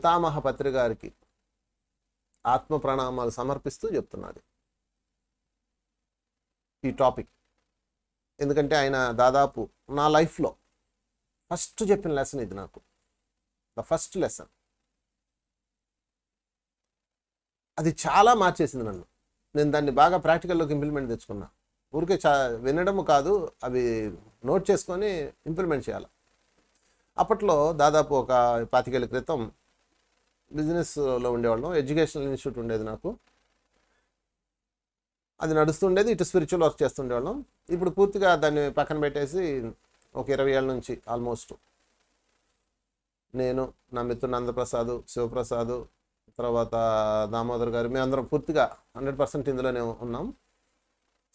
పితామహ పత్రి గారికి ఆత్మ ప్రణామాలు సమర్పిస్తూ చెప్తున్నాడు ఈ టాపిక్ ఎందుకంటే ఆయన దాదాపు నా లైఫ్లో ఫస్ట్ చెప్పిన లెసన్ ఇది నాకు ద ఫస్ట్ లెసన్ అది చాలా మార్చేసింది నన్ను నేను దాన్ని బాగా ప్రాక్టికల్లోకి ఇంప్లిమెంట్ తెచ్చుకున్నా ఊరికే చా వినడము కాదు అవి నోట్ చేసుకొని ఇంప్లిమెంట్ చేయాలి అప్పట్లో దాదాపు ఒక పాతికేళ్ళ క్రితం బిజినెస్లో ఉండేవాళ్ళం ఎడ్యుకేషనల్ ఇన్స్టిట్యూట్ ఉండేది నాకు అది నడుస్తుండేది ఇటు స్పిరిచువల్ వర్క్ చేస్తుండేవాళ్ళం ఇప్పుడు పూర్తిగా దాన్ని పక్కన పెట్టేసి ఒక ఇరవై ఏళ్ళ నుంచి ఆల్మోస్ట్ నేను నా మిత్రుడు నందప్రసాద్ శివప్రసాద్ తర్వాత దామోదర్ గారు మేమందరం పూర్తిగా హండ్రెడ్ పర్సెంట్ ఇందులోనే ఉన్నాం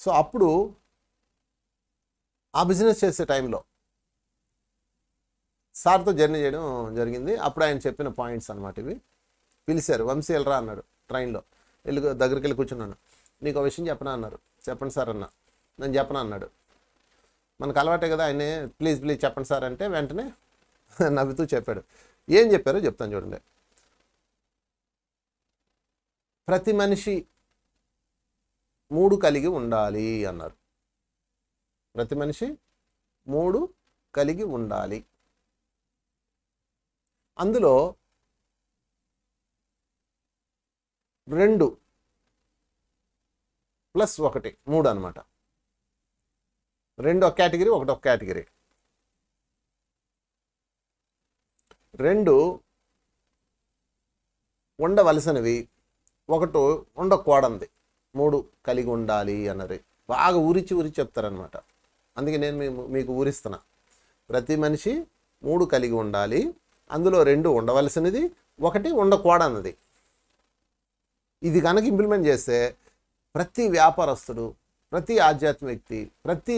సో అప్పుడు ఆ బిజినెస్ చేసే టైంలో సార్తో జర్నీ చేయడం జరిగింది అప్పుడు ఆయన చెప్పిన పాయింట్స్ అనమాట ఇవి పిలిచారు వంశీ వెళ్ళరా అన్నాడు ట్రైన్లో వెళ్ళి దగ్గరికి వెళ్ళి కూర్చున్నాను నీకు ఒక విషయం చెప్పనా అన్నారు చెప్పండి సార్ అన్న నేను చెప్పనా అన్నాడు మనకు అలవాటే కదా ఆయనే ప్లీజ్ ప్లీజ్ చెప్పండి సార్ అంటే వెంటనే నవ్వుతూ చెప్పాడు ఏం చెప్పారో చెప్తాను చూడండి ప్రతి మనిషి మూడు కలిగి ఉండాలి అన్నారు ప్రతి మనిషి మూడు కలిగి ఉండాలి అందులో రెండు ప్లస్ ఒకటి మూడు అనమాట రెండు ఒక కేటగిరీ ఒకటి ఒక కేటగిరీ రెండు ఉండవలసినవి ఒకటి ఉండకూడంది మూడు కలిగి ఉండాలి అన్నది బాగా ఊరించి ఊరించి చెప్తారనమాట అందుకే నేను మీకు ఊరిస్తున్నా ప్రతి మనిషి మూడు కలిగి ఉండాలి అందులో రెండు ఉండవలసినది ఒకటి ఉండకూడన్నది ఇది కనుక ఇంప్లిమెంట్ చేస్తే ప్రతి వ్యాపారస్తుడు ప్రతి ఆధ్యాత్మిక వ్యక్తి ప్రతి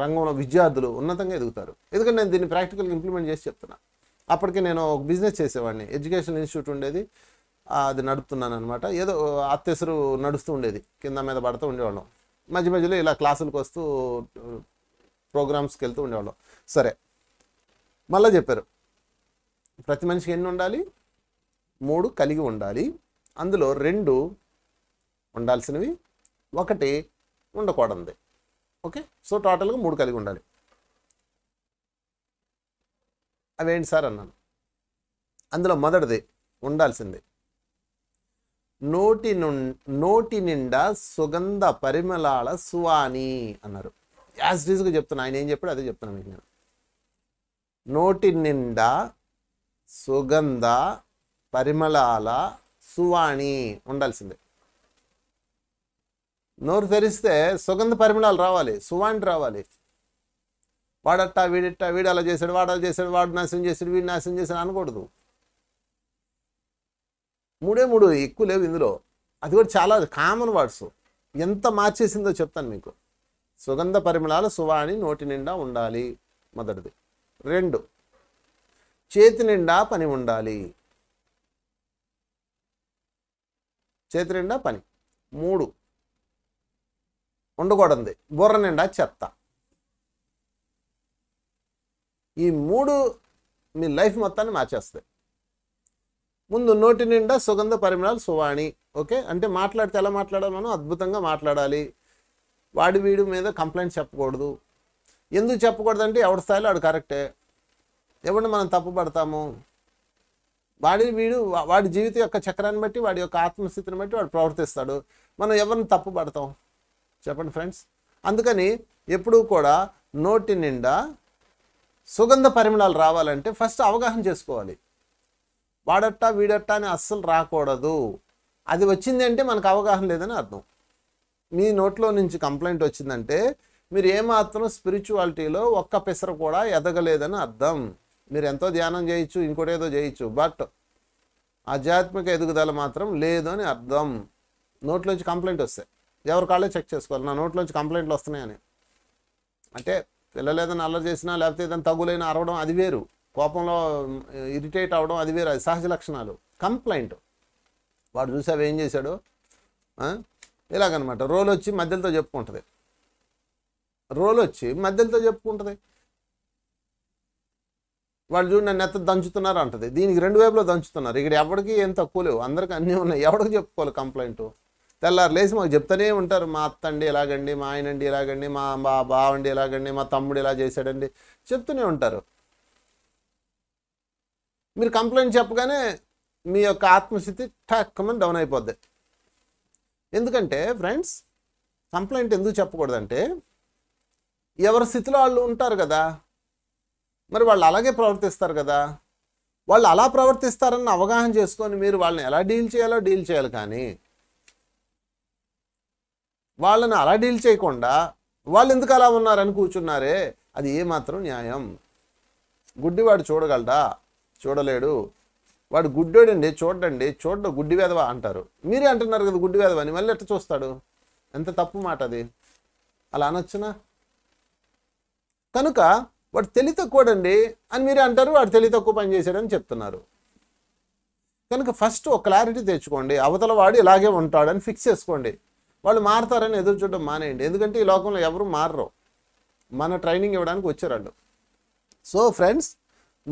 రంగంలో విద్యార్థులు ఉన్నతంగా ఎదుగుతారు ఎందుకంటే నేను దీన్ని ప్రాక్టికల్గా ఇంప్లిమెంట్ చేసి చెప్తున్నా అప్పటికి నేను ఒక బిజినెస్ చేసేవాడిని ఎడ్యుకేషన్ ఇన్స్టిట్యూట్ ఉండేది అది నడుపుతున్నాను అనమాట ఏదో అత్తెసరు నడుస్తూ ఉండేది కింద మీద పడుతూ ఉండేవాళ్ళం మధ్య మధ్యలో ఇలా క్లాసులకు వస్తూ ప్రోగ్రామ్స్కి వెళ్తూ ఉండేవాళ్ళం సరే మళ్ళీ చెప్పారు ప్రతి మనిషికి ఎన్ని ఉండాలి మూడు కలిగి ఉండాలి అందులో రెండు ఉండాల్సినవి ఒకటి ఉండకూడదు ఓకే సో టోటల్గా మూడు కలిగి ఉండాలి అవేంటి సార్ అన్నాను అందులో మొదటిది ఉండాల్సింది నోటి ను నోటి నిండా సుగంధ పరిమళాల సువాని అన్నారు యాజ్ డీజ్గా చెప్తున్నా ఆయన ఏం చెప్పాడు అదే చెప్తున్నాను మీకు నేను నోటి నిండా సుగంధ పరిమళాల సువాణి ఉండాల్సిందే నోరు తెరిస్తే సుగంధ పరిమళాలు రావాలి సువాణి రావాలి వాడట్టా వీడట్ట వీడు అలా చేశాడు వాడు అలా చేశాడు వాడు నాశనం చేశాడు వీడు నాశనం చేశాడు అనకూడదు మూడే మూడు ఎక్కువ లేవు ఇందులో అది కూడా చాలా కామన్ వర్డ్స్ ఎంత మార్చేసిందో చెప్తాను మీకు సుగంధ పరిమళాల సువాణి నోటి నిండా ఉండాలి మొదటిది రెండు చేతి నిండా పని ఉండాలి చేతి నిండా పని మూడు ఉండకూడదు బుర్ర నిండా చెత్త ఈ మూడు మీ లైఫ్ మొత్తాన్ని మార్చేస్తాయి ముందు నోటి నిండా సుగంధ పరిమళాలు సువాణి ఓకే అంటే మాట్లాడితే ఎలా మాట్లాడాలి మనం అద్భుతంగా మాట్లాడాలి వాడి వీడి మీద కంప్లైంట్ చెప్పకూడదు ఎందుకు చెప్పకూడదంటే ఎవరి స్థాయిలో ఆడు కరెక్టే ఎవరిని మనం తప్పుపడతాము వాడి వీడు వాడి జీవితం యొక్క చక్రాన్ని బట్టి వాడి యొక్క ఆత్మస్థితిని బట్టి వాడు ప్రవర్తిస్తాడు మనం ఎవరిని తప్పుపడతాం చెప్పండి ఫ్రెండ్స్ అందుకని ఎప్పుడూ కూడా నోటి నిండా సుగంధ పరిమళాలు రావాలంటే ఫస్ట్ అవగాహన చేసుకోవాలి వాడట్టా వీడట్ట అని అస్సలు రాకూడదు అది వచ్చింది అంటే మనకు అవగాహన లేదని అర్థం మీ నోట్లో నుంచి కంప్లైంట్ వచ్చిందంటే మీరు ఏమాత్రం స్పిరిచువాలిటీలో ఒక్క పెసర కూడా ఎదగలేదని అర్థం మీరు ఎంతో ధ్యానం చేయొచ్చు ఇంకోటేదో చేయొచ్చు బట్ ఆధ్యాత్మిక ఎదుగుదల మాత్రం లేదు అని అర్థం నోట్లోంచి కంప్లైంట్ వస్తాయి ఎవరి కాళ్ళే చెక్ చేసుకోవాలి నా నోట్లోంచి కంప్లైంట్లు వస్తున్నాయని అంటే పిల్లలు ఏదైనా అల్లరి చేసినా లేకపోతే ఏదైనా తగులైనా అరవడం అది వేరు కోపంలో ఇరిటేట్ అవ్వడం అది వేరు అది సహజ లక్షణాలు కంప్లైంట్ వాడు చూసావు ఏం చేశాడు ఇలాగనమాట రోల్ వచ్చి మధ్యలతో చెప్పుకుంటుంది రోల్ వచ్చి మధ్యలతో చెప్పుకుంటుంది వాళ్ళు చూడు నన్ను ఎంత దంచుతున్నారు అంటది దీనికి రెండు వైపులో దంచుతున్నారు ఇక్కడ ఎవరికి ఏం తక్కువ లేవు అందరికి అన్నీ ఉన్నాయి ఎవరికి చెప్పుకోవాలి కంప్లైంట్ తెల్లారు లేచి మాకు చెప్తూనే ఉంటారు మా అత్త అండి ఇలాగండి మా ఆయనండి ఇలాగండి మా బా బావండి ఇలాగండి మా తమ్ముడు ఇలా చేశాడండి చెప్తూనే ఉంటారు మీరు కంప్లైంట్ చెప్పగానే మీ యొక్క ఆత్మస్థితి టక్కమని డౌన్ అయిపోద్ది ఎందుకంటే ఫ్రెండ్స్ కంప్లైంట్ ఎందుకు చెప్పకూడదంటే ఎవరి స్థితిలో వాళ్ళు ఉంటారు కదా మరి వాళ్ళు అలాగే ప్రవర్తిస్తారు కదా వాళ్ళు అలా ప్రవర్తిస్తారని అవగాహన చేసుకొని మీరు వాళ్ళని ఎలా డీల్ చేయాలో డీల్ చేయాలి కానీ వాళ్ళని అలా డీల్ చేయకుండా వాళ్ళు ఎందుకు అలా ఉన్నారని కూర్చున్నారే అది ఏమాత్రం న్యాయం గుడ్డివాడు చూడగలడా చూడలేడు వాడు గుడ్డోడండి చూడండి చూడ గుడ్డి వేదవ అంటారు మీరే అంటున్నారు కదా గుడ్డి వేదవ అని మళ్ళీ ఎట్లా చూస్తాడు ఎంత తప్పు మాట అది అలా అనొచ్చునా కనుక వాడు తెలి తక్కువడండి అని మీరు అంటారు వాడు తెలి తక్కువ పని చేశాడని చెప్తున్నారు కనుక ఫస్ట్ ఒక క్లారిటీ తెచ్చుకోండి అవతల వాడు ఇలాగే ఉంటాడని ఫిక్స్ చేసుకోండి వాళ్ళు మారతారని ఎదురు చూడడం మానేయండి ఎందుకంటే ఈ లోకంలో ఎవరు మారరు మన ట్రైనింగ్ ఇవ్వడానికి వచ్చారు సో ఫ్రెండ్స్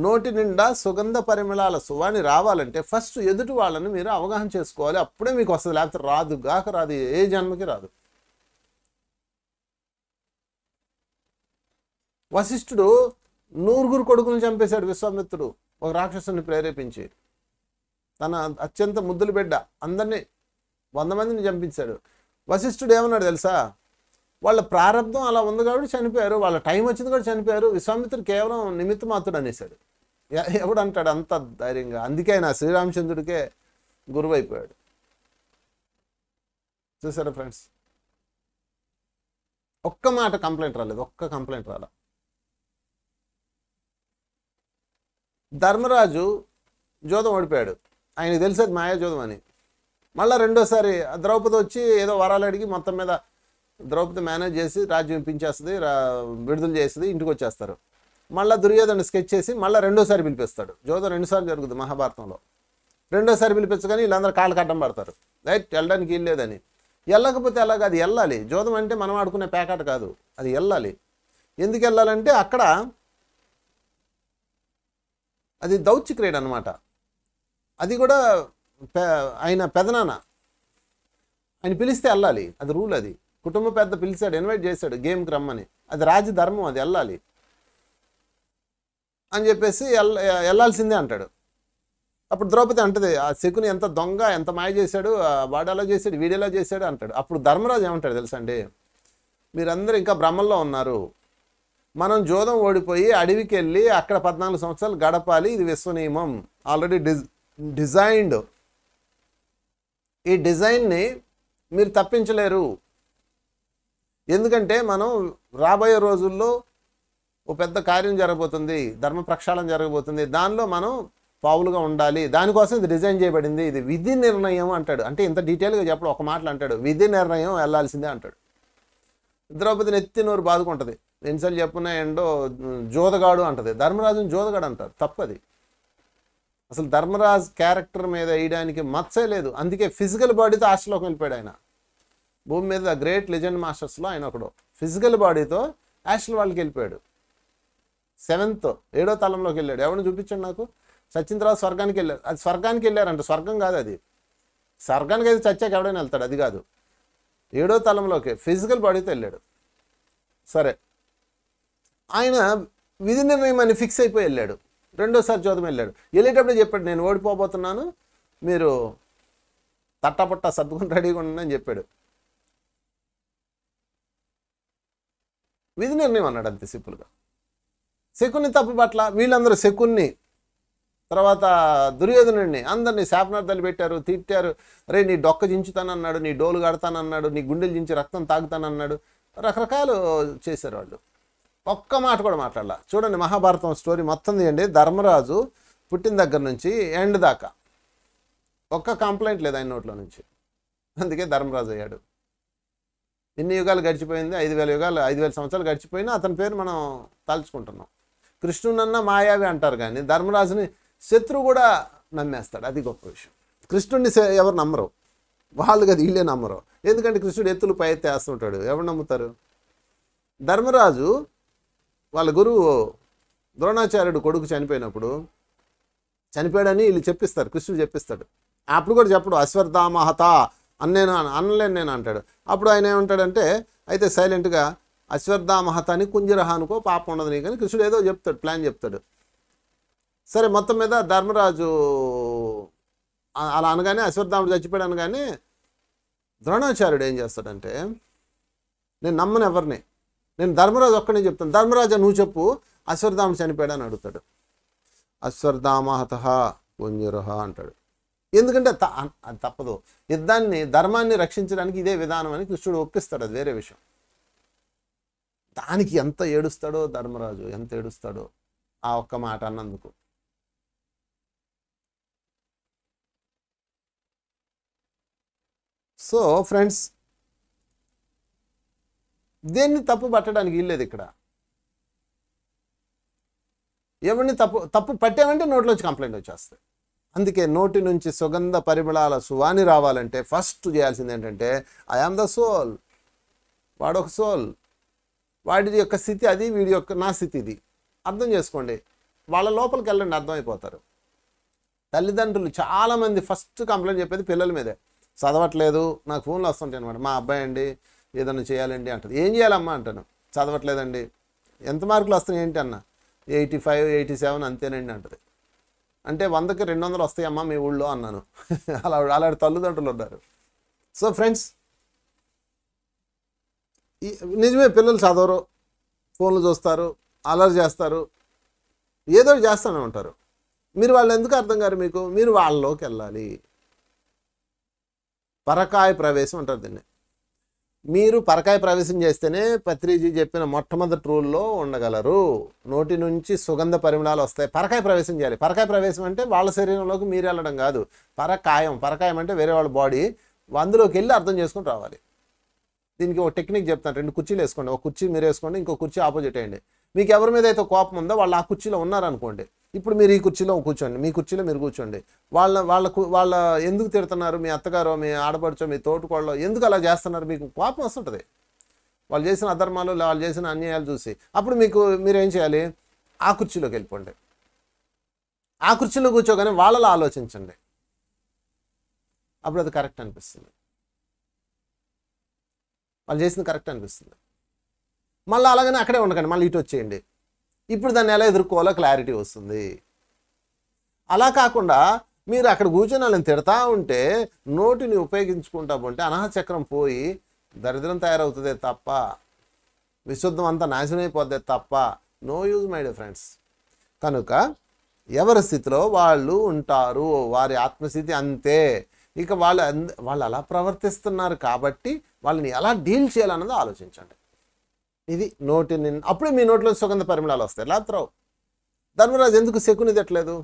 నోటి నిండా సుగంధ పరిమళాల సువాణి రావాలంటే ఫస్ట్ ఎదుటి వాళ్ళని మీరు అవగాహన చేసుకోవాలి అప్పుడే మీకు వస్తుంది లేకపోతే రాదు గాక రాదు ఏ జన్మకి రాదు వశిష్ఠుడు నూరుగురు కొడుకుని చంపేశాడు విశ్వామిత్రుడు ఒక రాక్షసుని ప్రేరేపించి తన అత్యంత ముద్దులు బిడ్డ అందరినీ వంద మందిని చంపించాడు వశిష్ఠుడు ఏమన్నాడు తెలుసా వాళ్ళ ప్రారంభం అలా ఉంది కాబట్టి చనిపోయారు వాళ్ళ టైం వచ్చింది కూడా చనిపోయారు విశ్వామిత్రుడు కేవలం నిమిత్త మాత్రుడు అనేశాడు ఎవడు అంటాడు అంత ధైర్యంగా అందుకే ఆయన శ్రీరామచంద్రుడికే గురువు అయిపోయాడు చూసారా ఫ్రెండ్స్ ఒక్క మాట కంప్లైంట్ రాలేదు ఒక్క కంప్లైంట్ రాలేదు ధర్మరాజు జోదం ఓడిపోయాడు ఆయనకు తెలిసేది మాయా జోదం అని మళ్ళీ రెండోసారి ద్రౌపది వచ్చి ఏదో వరాలు అడిగి మొత్తం మీద ద్రౌపది మేనేజ్ చేసి రాజ్యం ఇప్పించేస్తుంది విడుదల చేస్తుంది ఇంటికి వచ్చేస్తారు మళ్ళీ దుర్యోధన స్కెచ్ చేసి మళ్ళీ రెండోసారి పిలిపిస్తాడు జోదం రెండుసార్లు జరుగుతుంది మహాభారతంలో రెండోసారి పిలిపించగానే వీళ్ళందరూ కాళ్ళు కట్టం పడతారు రైట్ వెళ్ళడానికి వీళ్ళేదని వెళ్ళకపోతే ఎలాగ అది వెళ్ళాలి జోదం అంటే మనం ఆడుకునే ప్యాకెట్ కాదు అది వెళ్ళాలి ఎందుకు వెళ్ళాలంటే అక్కడ అది దౌత్య క్రీడ అనమాట అది కూడా ఆయన పెదనాన్న ఆయన పిలిస్తే వెళ్ళాలి అది రూల్ అది కుటుంబ పెద్ద పిలిచాడు ఇన్వైట్ చేశాడు గేమ్కి రమ్మని అది రాజధర్మం అది వెళ్ళాలి అని చెప్పేసి వెళ్ళాల్సిందే అంటాడు అప్పుడు ద్రౌపది అంటది ఆ శకుని ఎంత దొంగ ఎంత మాయ చేశాడు వాడు ఎలా చేశాడు ఎలా చేశాడు అంటాడు అప్పుడు ధర్మరాజు ఏమంటాడు తెలుసండి మీరందరూ ఇంకా భ్రమల్లో ఉన్నారు మనం జోదం ఓడిపోయి అడవికి వెళ్ళి అక్కడ పద్నాలుగు సంవత్సరాలు గడపాలి ఇది విశ్వనియమం ఆల్రెడీ డిజ్ డిజైన్డ్ ఈ డిజైన్ని మీరు తప్పించలేరు ఎందుకంటే మనం రాబోయే రోజుల్లో ఓ పెద్ద కార్యం జరగబోతుంది ధర్మ ప్రక్షాళన జరగబోతుంది దానిలో మనం పావులుగా ఉండాలి దానికోసం ఇది డిజైన్ చేయబడింది ఇది విధి నిర్ణయం అంటాడు అంటే ఇంత డీటెయిల్గా చెప్పడం ఒక మాటలు అంటాడు విధి నిర్ణయం వెళ్లాల్సిందే అంటాడు ద్రౌపది నెత్తి నోరు బాదుకుంటుంది ఎన్నిసార్లు చెప్పున ఏంటో జోదగాడు అంటది ధర్మరాజుని జోదగాడు అంటారు తప్పది అసలు ధర్మరాజ్ క్యారెక్టర్ మీద వేయడానికి మచ్చే లేదు అందుకే ఫిజికల్ బాడీతో ఆశలోకి వెళ్ళిపోయాడు ఆయన భూమి మీద గ్రేట్ లెజెండ్ మాస్టర్స్లో ఆయన ఒకడు ఫిజికల్ బాడీతో యాషల్ వాళ్ళకి వెళ్ళిపోయాడు సెవెంత్ ఏడో తలంలోకి వెళ్ళాడు ఎవరిని చూపించండి నాకు సచిన్ తర్వాత స్వర్గానికి వెళ్ళారు అది స్వర్గానికి వెళ్ళారంట స్వర్గం కాదు అది స్వర్గానికి అయితే చచ్చాక ఎవడైనా వెళ్తాడు అది కాదు ఏడో తలంలోకి ఫిజికల్ బాడీతో వెళ్ళాడు సరే ఆయన విధి నిర్ణయం అని ఫిక్స్ అయిపోయి వెళ్ళాడు రెండోసారి చూద్దాం వెళ్ళాడు వెళ్ళేటప్పుడు చెప్పాడు నేను ఓడిపోబోతున్నాను మీరు తట్టపట్ట సర్దుకుని రెడీగా ఉండండి అని చెప్పాడు విధి నిర్ణయం అన్నాడు అంతే సింపుల్గా శకుని తప్పు పట్ల వీళ్ళందరూ శకుని తర్వాత దుర్యోధనుడిని అందరినీ శాపనార్థాలు పెట్టారు తిట్టారు అరే నీ డొక్క దించుతానన్నాడు నీ డోలు కడతానన్నాడు నీ గుండెలు దించి రక్తం తాగుతానన్నాడు రకరకాలు చేశారు వాళ్ళు ఒక్క మాట కూడా మాట్లాడాల చూడండి మహాభారతం స్టోరీ మొత్తం తీయండి ధర్మరాజు పుట్టిన దగ్గర నుంచి ఎండ్ దాకా ఒక్క కంప్లైంట్ లేదు ఆయన నోట్లో నుంచి అందుకే ధర్మరాజు అయ్యాడు ఎన్ని యుగాలు గడిచిపోయింది ఐదు వేల యుగాలు ఐదు వేల సంవత్సరాలు గడిచిపోయినా అతని పేరు మనం తలుచుకుంటున్నాం కృష్ణునన్న మాయావి అంటారు కానీ ధర్మరాజుని శత్రువు కూడా నమ్మేస్తాడు అది గొప్ప విషయం కృష్ణుడిని ఎవరు నమ్మరు వాళ్ళు కదా వీళ్ళే నమ్మరు ఎందుకంటే కృష్ణుడు ఎత్తులు పై ఎత్తేస్తుంటాడు ఎవరు నమ్ముతారు ధర్మరాజు వాళ్ళ గురువు ద్రోణాచార్యుడు కొడుకు చనిపోయినప్పుడు చనిపోయాడని వీళ్ళు చెప్పిస్తారు కృష్ణుడు చెప్పిస్తాడు అప్పుడు కూడా చెప్పడు అశ్వర్ధామహత అని నేను అనలేను నేను అంటాడు అప్పుడు ఆయన ఏమంటాడంటే అయితే సైలెంట్గా అశ్వర్ధామహత అని కుంజరహానుకో పాప ఉండదు నీ కానీ కృష్ణుడు ఏదో చెప్తాడు ప్లాన్ చెప్తాడు సరే మొత్తం మీద ధర్మరాజు అలా అనగానే అశ్వర్ధాముడు చచ్చిపోయాడు అనగానే ద్రోణాచార్యుడు ఏం చేస్తాడంటే నేను నమ్మను ఎవరిని నేను ధర్మరాజు ఒక్కడే చెప్తాను ధర్మరాజు నువ్వు చెప్పు అశ్వర్థామ చనిపోయాడని అడుగుతాడు అశ్వర్ధామహత పుంజురహ అంటాడు ఎందుకంటే అది తప్పదు యుద్ధాన్ని ధర్మాన్ని రక్షించడానికి ఇదే విధానం అని కృష్ణుడు ఒప్పిస్తాడు అది వేరే విషయం దానికి ఎంత ఏడుస్తాడో ధర్మరాజు ఎంత ఏడుస్తాడో ఆ ఒక్క మాట అన్నందుకు సో ఫ్రెండ్స్ దేన్ని తప్పు పట్టడానికి వీల్లేదు ఇక్కడ ఎవరిని తప్పు తప్పు పట్టామంటే నోట్లోంచి కంప్లైంట్ వచ్చేస్తాయి అందుకే నోటి నుంచి సుగంధ పరిమళాల సువాని రావాలంటే ఫస్ట్ చేయాల్సింది ఏంటంటే ఐ ఆమ్ ద సోల్ వాడొక సోల్ వాడి యొక్క స్థితి అది వీడి యొక్క నా స్థితి ఇది అర్థం చేసుకోండి వాళ్ళ లోపలికి వెళ్ళండి అర్థమైపోతారు తల్లిదండ్రులు చాలామంది ఫస్ట్ కంప్లైంట్ చెప్పేది పిల్లల మీదే చదవట్లేదు నాకు ఫోన్లు వస్తుంటాయి అనమాట మా అబ్బాయి అండి ఏదన్నా చేయాలండి అంటారు ఏం చేయాలమ్మా అంటాను చదవట్లేదండి ఎంత మార్కులు వస్తున్నాయి ఏంటి అన్న ఎయిటీ ఫైవ్ ఎయిటీ సెవెన్ అంతేనండి అంటది అంటే వందకి రెండు వందలు వస్తాయమ్మా మీ ఊళ్ళో అన్నాను అలా అలాంటి తల్లిదండ్రులు ఉన్నారు సో ఫ్రెండ్స్ నిజమే పిల్లలు చదవరు ఫోన్లు చూస్తారు అలర్ చేస్తారు ఏదో చేస్తానే ఉంటారు మీరు వాళ్ళు ఎందుకు అర్థం కారు మీకు మీరు వాళ్ళలోకి వెళ్ళాలి పరకాయ ప్రవేశం అంటారు దీన్ని మీరు పరకాయ ప్రవేశం చేస్తేనే పత్రిజీ చెప్పిన మొట్టమొదటి రూల్లో ఉండగలరు నోటి నుంచి సుగంధ పరిమళాలు వస్తాయి పరకాయ ప్రవేశం చేయాలి పరకాయ ప్రవేశం అంటే వాళ్ళ శరీరంలోకి మీరు వెళ్ళడం కాదు పరకాయం పరకాయం అంటే వేరే వాళ్ళ బాడీ అందులోకి వెళ్ళి అర్థం చేసుకుని రావాలి దీనికి ఒక టెక్నిక్ చెప్తాను రెండు కుర్చీలు వేసుకోండి ఒక కుర్చీ మీరు వేసుకోండి ఇంకో కుర్చీ ఆపోజిట్ అయ్యండి మీకు ఎవరి మీద అయితే కోపం ఉందో వాళ్ళు ఆ కుర్చీలో ఉన్నారనుకోండి ఇప్పుడు మీరు ఈ కుర్చీలో కూర్చోండి మీ కుర్చీలో మీరు కూర్చోండి వాళ్ళ వాళ్ళ వాళ్ళ ఎందుకు తిడుతున్నారు మీ అత్తగారో మీ ఆడపడుచో మీ తోటికోళ్ళో ఎందుకు అలా చేస్తున్నారు మీకు కోపం వస్తుంటుంది వాళ్ళు చేసిన అధర్మాలు వాళ్ళు చేసిన అన్యాయాలు చూసి అప్పుడు మీకు మీరేం చేయాలి ఆ కుర్చీలోకి వెళ్ళిపోండి ఆ కుర్చీలో కూర్చోగానే వాళ్ళలో ఆలోచించండి అప్పుడు అది కరెక్ట్ అనిపిస్తుంది వాళ్ళు చేసింది కరెక్ట్ అనిపిస్తుంది మళ్ళీ అలాగనే అక్కడే ఉండకండి మళ్ళీ ఇటు వచ్చేయండి ఇప్పుడు దాన్ని ఎలా ఎదుర్కోవాలో క్లారిటీ వస్తుంది అలా కాకుండా మీరు అక్కడ కూర్చొని వాళ్ళని తిడతా ఉంటే నోటిని ఉపయోగించుకుంటా ఉంటే చక్రం పోయి దరిద్రం తయారవుతుంది తప్ప విశుద్ధం అంతా నాశనం అయిపోద్ది తప్ప no use my dear friends కనుక ఎవరి స్థితిలో వాళ్ళు ఉంటారు వారి ఆత్మస్థితి అంతే ఇక వాళ్ళు వాళ్ళు అలా ప్రవర్తిస్తున్నారు కాబట్టి వాళ్ళని ఎలా డీల్ చేయాలన్నది ఆలోచించండి ఇది నోటి నిన్ను అప్పుడు మీ నోట్లో సుగంధ పరిమళాలు వస్తాయి లాత్రావు ధర్మరాజు ఎందుకు శకుని తిట్టలేదు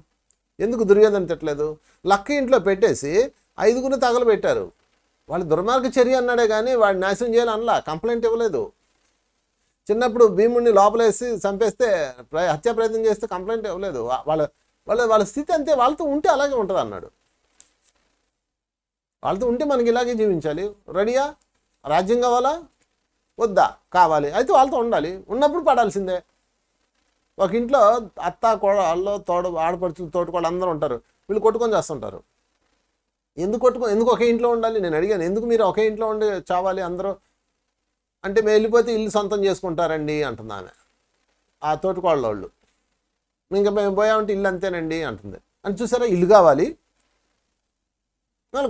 ఎందుకు దుర్యోధన తిట్టలేదు లక్క ఇంట్లో పెట్టేసి ఐదుగురు తగలబెట్టారు వాళ్ళు దుర్మార్గ చర్య అన్నాడే కానీ వాడు నాశనం చేయాలనలా కంప్లైంట్ ఇవ్వలేదు చిన్నప్పుడు భీముడిని లోపలేసి చంపేస్తే హత్యా ప్రయత్నం చేస్తే కంప్లైంట్ ఇవ్వలేదు వాళ్ళ వాళ్ళ వాళ్ళ స్థితి అంతే వాళ్ళతో ఉంటే అలాగే ఉంటుంది అన్నాడు వాళ్ళతో ఉంటే మనకి ఇలాగే జీవించాలి రెడీయా రాజ్యం కావాలా వద్దా కావాలి అయితే వాళ్ళతో ఉండాలి ఉన్నప్పుడు పడాల్సిందే ఒక ఇంట్లో అత్త కోడళ్ళు తోడ ఆడపడుచులు తోటకోళ్ళు అందరూ ఉంటారు వీళ్ళు కొట్టుకొని చేస్తుంటారు ఎందుకు కొట్టుకో ఎందుకు ఒకే ఇంట్లో ఉండాలి నేను అడిగాను ఎందుకు మీరు ఒకే ఇంట్లో ఉండి చావాలి అందరూ అంటే మేము వెళ్ళిపోతే ఇల్లు సొంతం చేసుకుంటారండి అంటుంది ఆ తోటకోళ్ళ వాళ్ళు ఇంకా మేము పోయామంటే ఇల్లు అంతేనండి అంటుంది అని చూసారా ఇల్లు కావాలి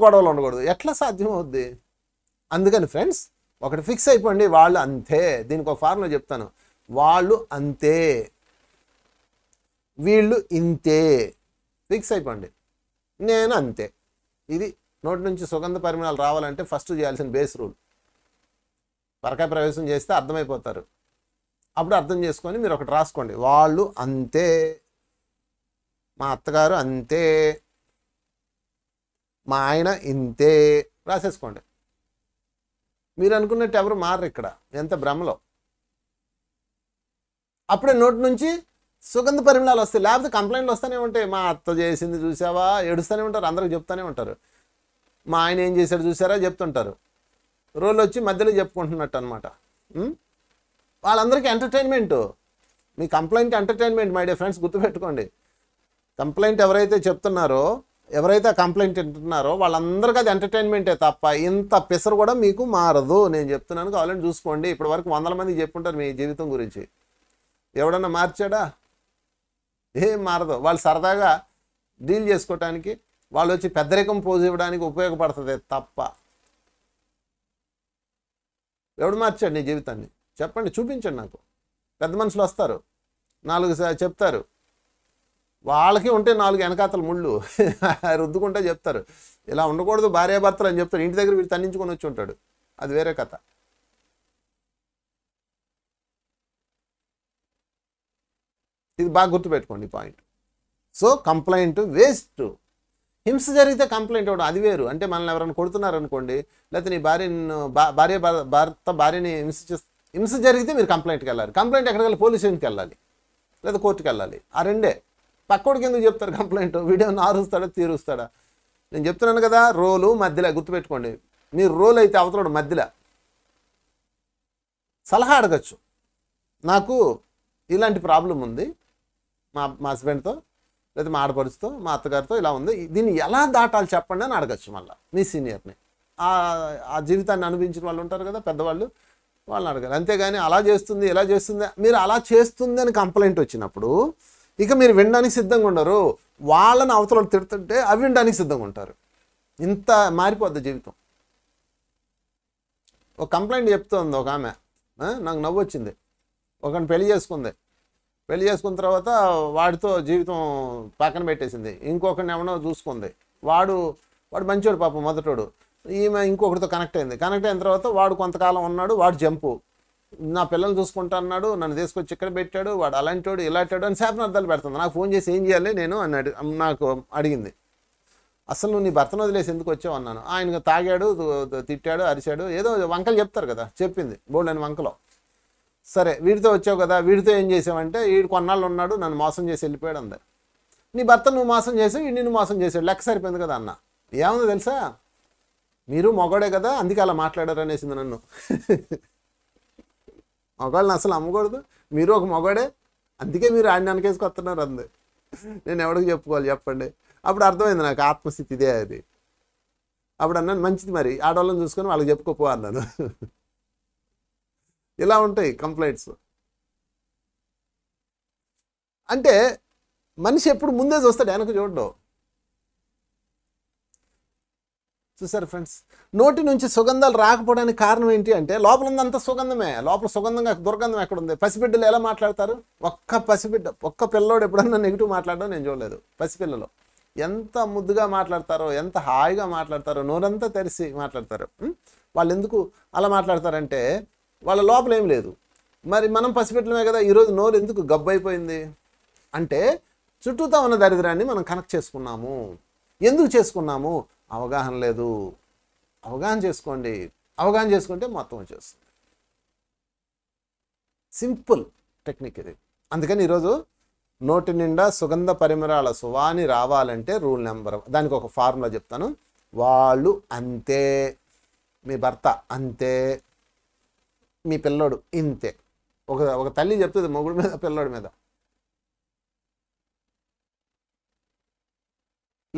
గొడవలు ఉండకూడదు ఎట్లా సాధ్యం అవుద్ది అందుకని ఫ్రెండ్స్ ఒకటి ఫిక్స్ అయిపోండి వాళ్ళు అంతే దీనికి ఒక ఫార్ములా చెప్తాను వాళ్ళు అంతే వీళ్ళు ఇంతే ఫిక్స్ అయిపోండి నేను అంతే ఇది నోటి నుంచి సుగంధ పరిమాణాలు రావాలంటే ఫస్ట్ చేయాల్సిన బేస్ రూల్ పరకాయ ప్రవేశం చేస్తే అర్థమైపోతారు అప్పుడు అర్థం చేసుకొని మీరు ఒకటి రాసుకోండి వాళ్ళు అంతే మా అత్తగారు అంతే మా ఆయన ఇంతే రాసేసుకోండి మీరు అనుకున్నట్టు ఎవరు మారరు ఇక్కడ ఎంత భ్రమలో అప్పుడే నోటి నుంచి సుగంధ పరిమళాలు వస్తాయి లేకపోతే కంప్లైంట్లు వస్తూనే ఉంటాయి మా అత్త చేసింది చూసావా ఏడుస్తూనే ఉంటారు అందరికి చెప్తూనే ఉంటారు మా ఆయన ఏం చేశాడు చూసారా చెప్తుంటారు రోజులు వచ్చి మధ్యలో చెప్పుకుంటున్నట్టు అనమాట వాళ్ళందరికీ ఎంటర్టైన్మెంట్ మీ complaint entertainment my dear friends గుర్తుపెట్టుకోండి కంప్లైంట్ ఎవరైతే చెప్తున్నారో ఎవరైతే కంప్లైంట్ తింటున్నారో వాళ్ళందరికీ అది ఎంటర్టైన్మెంటే తప్ప ఇంత పెసరు కూడా మీకు మారదు నేను చెప్తున్నాను కావాలని చూసుకోండి ఇప్పటి వరకు వందల మంది చెప్పుంటారు మీ జీవితం గురించి ఎవడన్నా మార్చాడా ఏం మారదు వాళ్ళు సరదాగా డీల్ చేసుకోవటానికి వాళ్ళు వచ్చి పెద్దరికం పోజ్ ఇవ్వడానికి ఉపయోగపడుతుంది తప్ప ఎవడు మార్చాడు నీ జీవితాన్ని చెప్పండి చూపించండి నాకు పెద్ద మనుషులు వస్తారు నాలుగు చెప్తారు వాళ్ళకి ఉంటే నాలుగు వెనకాతల ముళ్ళు రుద్దుకుంటే చెప్తారు ఇలా ఉండకూడదు భార్యాభర్తలు అని చెప్తారు ఇంటి దగ్గర వీడు తన్నించుకొని వచ్చి ఉంటాడు అది వేరే కథ ఇది బాగా గుర్తుపెట్టుకోండి పాయింట్ సో కంప్లైంట్ వేస్ట్ హింస జరిగితే కంప్లైంట్ ఇవ్వడం అది వేరు అంటే మనల్ని ఎవరైనా కొడుతున్నారనుకోండి లేకపోతే నీ భార్యను భార్య భర్త భార్యని హింస హింస జరిగితే మీరు కంప్లైంట్కి వెళ్ళాలి కంప్లైంట్ ఎక్కడికి వెళ్ళాలి పోలీస్ స్టేషన్కి వెళ్ళాలి లేదా కోర్టుకి వెళ్ళాలి ఆ రెండే పక్కడికి ఎందుకు చెప్తారు కంప్లైంట్ వీడియో నారుస్తాడా తీరుస్తాడా నేను చెప్తున్నాను కదా రోలు మధ్యలో గుర్తుపెట్టుకోండి మీరు రోల్ అయితే అవతలడు మధ్యలో సలహా అడగచ్చు నాకు ఇలాంటి ప్రాబ్లం ఉంది మా మా హస్బెండ్తో లేదా మా ఆడపడుచుతో మా అత్తగారితో ఇలా ఉంది దీన్ని ఎలా దాటాలి చెప్పండి అని అడగచ్చు మళ్ళీ మీ సీనియర్ని ఆ జీవితాన్ని అనుభవించిన వాళ్ళు ఉంటారు కదా పెద్దవాళ్ళు వాళ్ళని అడగాలి అంతేగాని అలా చేస్తుంది ఎలా చేస్తుంది మీరు అలా చేస్తుంది అని కంప్లైంట్ వచ్చినప్పుడు ఇక మీరు వినడానికి సిద్ధంగా ఉండరు వాళ్ళని అవతల తిడుతుంటే అవి వినడానికి సిద్ధంగా ఉంటారు ఇంత మారిపోద్ది జీవితం ఒక కంప్లైంట్ చెప్తోంది ఒక ఆమె నాకు నవ్వు వచ్చింది ఒకని పెళ్లి చేసుకుంది పెళ్లి చేసుకున్న తర్వాత వాడితో జీవితం పక్కన పెట్టేసింది ఇంకొకరిని ఎవడో చూసుకుంది వాడు వాడు మంచివాడు పాపం మొదటోడు ఈమె ఇంకొకరితో కనెక్ట్ అయింది కనెక్ట్ అయిన తర్వాత వాడు కొంతకాలం ఉన్నాడు వాడు జంపు నా పిల్లల్ని చూసుకుంటా అన్నాడు నన్ను తీసుకొచ్చి ఇక్కడ పెట్టాడు వాడు అలాంటి ఇలాంటాడు అని శాపనార్థాలు పెడుతుంది నాకు ఫోన్ చేసి ఏం చేయాలి నేను అని నాకు అడిగింది అసలు నువ్వు నీ భర్తను వదిలేసి ఎందుకు వచ్చావు అన్నాను ఆయన తాగాడు తిట్టాడు అరిచాడు ఏదో వంకలు చెప్తారు కదా చెప్పింది అని వంకలో సరే వీడితో వచ్చావు కదా వీడితో ఏం చేసావంటే వీడు కొన్నాళ్ళు ఉన్నాడు నన్ను మోసం చేసి వెళ్ళిపోయాడు అందరు నీ భర్త నువ్వు మోసం చేసి వీడు నిన్ను మోసం చేసాడు లెక్క సరిపోయింది కదా అన్న ఏముంది తెలుసా మీరు మొగడే కదా అందుకే అలా మాట్లాడారు అనేసింది నన్ను మగవాళ్ళని అసలు అమ్మకూడదు మీరు ఒక మగవాడే అందుకే మీరు ఆయన వెనకేసుకొస్తున్నారు అంది నేను ఎవడికి చెప్పుకోవాలి చెప్పండి అప్పుడు అర్థమైంది నాకు ఆత్మస్థితి ఇదే అది అప్పుడు అన్నాను మంచిది మరి ఆడవాళ్ళని చూసుకొని వాళ్ళకి చెప్పుకోపో అన్నాను ఇలా ఉంటాయి కంప్లైంట్స్ అంటే మనిషి ఎప్పుడు ముందే చూస్తాడు వెనక చూడడం చూసారు ఫ్రెండ్స్ నోటి నుంచి సుగంధాలు రాకపోవడానికి కారణం ఏంటి అంటే లోపల ఉందంతా సుగంధమే లోపల సుగంధంగా దుర్గంధం ఎక్కడ ఉంది పసిబిడ్డలు ఎలా మాట్లాడతారు ఒక్క పసిబిడ్డ ఒక్క పిల్లోడు ఎప్పుడన్నా నెగిటివ్ మాట్లాడడం నేను చూడలేదు పసిపిల్లలు ఎంత ముద్దుగా మాట్లాడతారో ఎంత హాయిగా మాట్లాడతారో నోరంతా తెరిసి మాట్లాడతారు వాళ్ళు ఎందుకు అలా మాట్లాడతారంటే వాళ్ళ లోపల ఏం లేదు మరి మనం పసిపెట్టడమే కదా ఈరోజు నోరు ఎందుకు గబ్బైపోయింది అంటే చుట్టూతో ఉన్న దరిద్రాన్ని మనం కనెక్ట్ చేసుకున్నాము ఎందుకు చేసుకున్నాము అవగాహన లేదు అవగాహన చేసుకోండి అవగాహన చేసుకుంటే మొత్తం వచ్చేస్తుంది సింపుల్ టెక్నిక్ ఇది అందుకని ఈరోజు నోటి నిండా సుగంధ పరిమళాల సువాని రావాలంటే రూల్ నెంబర్ దానికి ఒక ఫార్ములా చెప్తాను వాళ్ళు అంతే మీ భర్త అంతే మీ పిల్లోడు ఇంతే ఒక ఒక తల్లి చెప్తుంది మొగుడు మీద పిల్లోడి మీద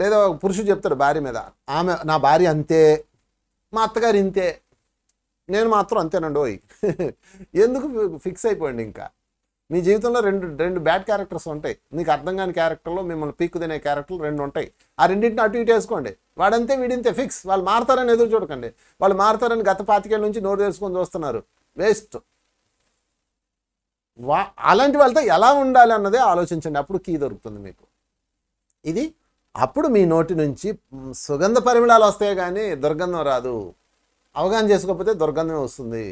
లేదా ఒక పురుషుడు చెప్తాడు భార్య మీద ఆమె నా భార్య అంతే మా అత్తగారు ఇంతే నేను మాత్రం అంతేనండి ఓయ్ ఎందుకు ఫిక్స్ అయిపోయింది ఇంకా మీ జీవితంలో రెండు రెండు బ్యాడ్ క్యారెక్టర్స్ ఉంటాయి మీకు అర్థం కాని క్యారెక్టర్లో మిమ్మల్ని పీక్కు తినే క్యారెక్టర్లు రెండు ఉంటాయి ఆ రెండింటిని అటు ఇటు వేసుకోండి వాడంతే వీడింతే ఫిక్స్ వాళ్ళు మారతారని ఎదురు చూడకండి వాళ్ళు మారతారని గత పాతికేళ్ళ నుంచి నోరు తెలుసుకొని చూస్తున్నారు వేస్ట్ వా అలాంటి వాళ్ళతో ఎలా ఉండాలి అన్నదే ఆలోచించండి అప్పుడు కీ దొరుకుతుంది మీకు ఇది అప్పుడు మీ నోటి నుంచి సుగంధ పరిమళాలు వస్తాయి కానీ దుర్గంధం రాదు అవగాహన చేసుకోకపోతే దుర్గంధమే వస్తుంది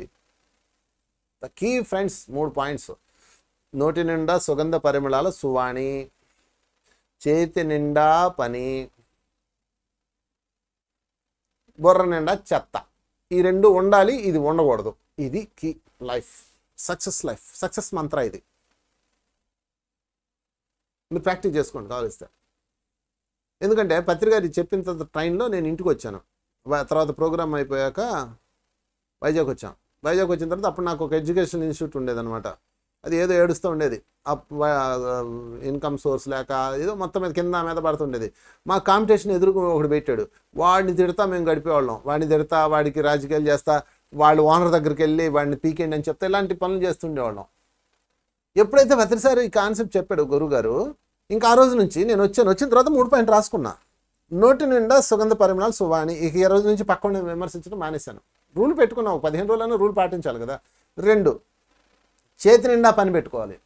ద కీ ఫ్రెండ్స్ మూడు పాయింట్స్ నోటి నిండా సుగంధ పరిమళాల సువాణి చేతి నిండా పని బుర్ర నిండా చెత్త ఈ రెండు ఉండాలి ఇది ఉండకూడదు ఇది key life success life success mantra ఇది మీరు ప్రాక్టీస్ చేసుకోండి కావలిస్తే ఎందుకంటే పత్రికారి చెప్పిన తర్వాత ట్రైన్లో నేను ఇంటికి వచ్చాను తర్వాత ప్రోగ్రామ్ అయిపోయాక వైజాగ్ వచ్చాం వైజాగ్ వచ్చిన తర్వాత అప్పుడు నాకు ఒక ఎడ్యుకేషన్ ఇన్స్టిట్యూట్ ఉండేదనమాట అది ఏదో ఏడుస్తూ ఉండేది ఇన్కమ్ సోర్స్ లేక ఏదో మొత్తం మీద కింద మీద పడుతుండేది మా కాంపిటీషన్ ఎదురు ఒకటి పెట్టాడు వాడిని తిడతా మేము గడిపేవాళ్ళం వాడిని తిడతా వాడికి రాజకీయాలు చేస్తా వాళ్ళు ఓనర్ దగ్గరికి వెళ్ళి వాడిని పీకేయండి అని చెప్తే ఇలాంటి పనులు చేస్తుండేవాళ్ళం ఎప్పుడైతే ప్రతిసారి ఈ కాన్సెప్ట్ చెప్పాడు గారు ఇంకా ఆ రోజు నుంచి నేను వచ్చాను వచ్చిన తర్వాత మూడు పాయింట్ రాసుకున్నా నోటి నిండా సుగంధ పరిమాణాలు సువాణి ఇక ఈ రోజు నుంచి పక్కన విమర్శించడం మానేశాను రూల్ పెట్టుకున్నావు పదిహేను రోజులైనా రూల్ పాటించాలి కదా రెండు చేతి నిండా పని పెట్టుకోవాలి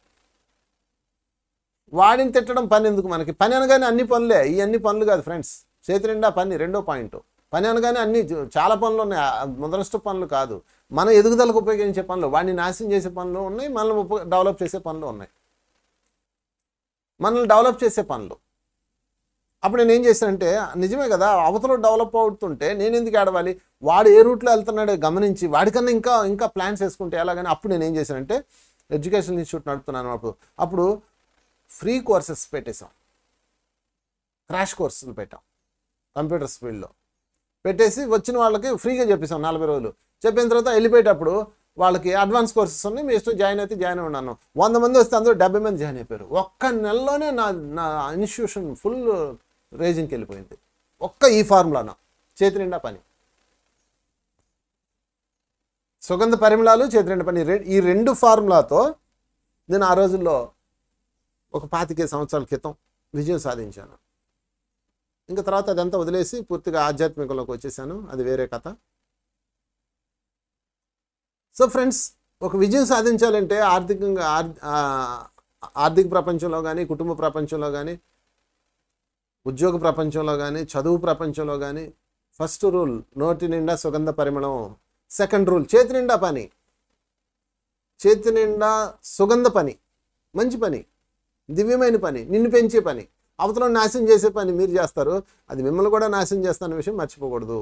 వాడిని తిట్టడం పని ఎందుకు మనకి పని అనగానే అన్ని పనులే ఈ అన్ని పనులు కాదు ఫ్రెండ్స్ చేతి నిండా పని రెండో పాయింట్ పని అనగానే అన్ని చాలా పనులు ఉన్నాయి ముదరష్ట పనులు కాదు మన ఎదుగుదలకు ఉపయోగించే పనులు వాడిని నాశనం చేసే పనులు ఉన్నాయి మనల్ని డెవలప్ చేసే పనులు ఉన్నాయి మనల్ని డెవలప్ చేసే పనులు అప్పుడు నేనేం చేశానంటే నిజమే కదా అవతల డెవలప్ అవుతుంటే నేను ఎందుకు ఆడవాలి వాడు ఏ రూట్లో వెళ్తున్నాడో గమనించి వాడికన్నా ఇంకా ఇంకా ప్లాన్స్ వేసుకుంటే ఎలాగని అప్పుడు నేనేం చేశానంటే ఎడ్యుకేషన్ ఇన్స్టిట్యూట్ నడుపుతున్నాను అప్పుడు అప్పుడు ఫ్రీ కోర్సెస్ పెట్టేశాం క్రాష్ కోర్సులు పెట్టాం కంప్యూటర్స్ ఫీల్డ్లో పెట్టేసి వచ్చిన వాళ్ళకి ఫ్రీగా చెప్పేశాం నలభై రోజులు చెప్పిన తర్వాత వెళ్ళిపోయేటప్పుడు వాళ్ళకి అడ్వాన్స్ కోర్సెస్ ఉన్నాయి మీ ఇష్టం జాయిన్ అయితే జాయిన్ ఉన్నాను వంద మంది వస్తే అందరూ డెబ్బై మంది జాయిన్ అయిపోయారు ఒక్క నెలలోనే నా నా ఇన్స్టిట్యూషన్ ఫుల్ రేజింగ్కి వెళ్ళిపోయింది ఒక్క ఈ ఫార్ములానా చేతి నిండా పని సుగంధ పరిమళాలు చేతి నిండా పని ఈ రెండు ఫార్ములాతో నేను ఆ రోజుల్లో ఒక పాతికే సంవత్సరాల క్రితం విజయం సాధించాను ఇంకా తర్వాత అదంతా వదిలేసి పూర్తిగా ఆధ్యాత్మికంలోకి వచ్చేసాను అది వేరే కథ సో ఫ్రెండ్స్ ఒక విజయం సాధించాలంటే ఆర్థికంగా ఆర్థిక ప్రపంచంలో కానీ కుటుంబ ప్రపంచంలో కానీ ఉద్యోగ ప్రపంచంలో కానీ చదువు ప్రపంచంలో కానీ ఫస్ట్ రూల్ నోటి నిండా సుగంధ పరిమళం సెకండ్ రూల్ చేతి నిండా పని చేతి నిండా సుగంధ పని మంచి పని దివ్యమైన పని నిన్ను పెంచే పని అవతల నాశనం చేసే పని మీరు చేస్తారు అది మిమ్మల్ని కూడా నాశనం చేస్తాన్న విషయం మర్చిపోకూడదు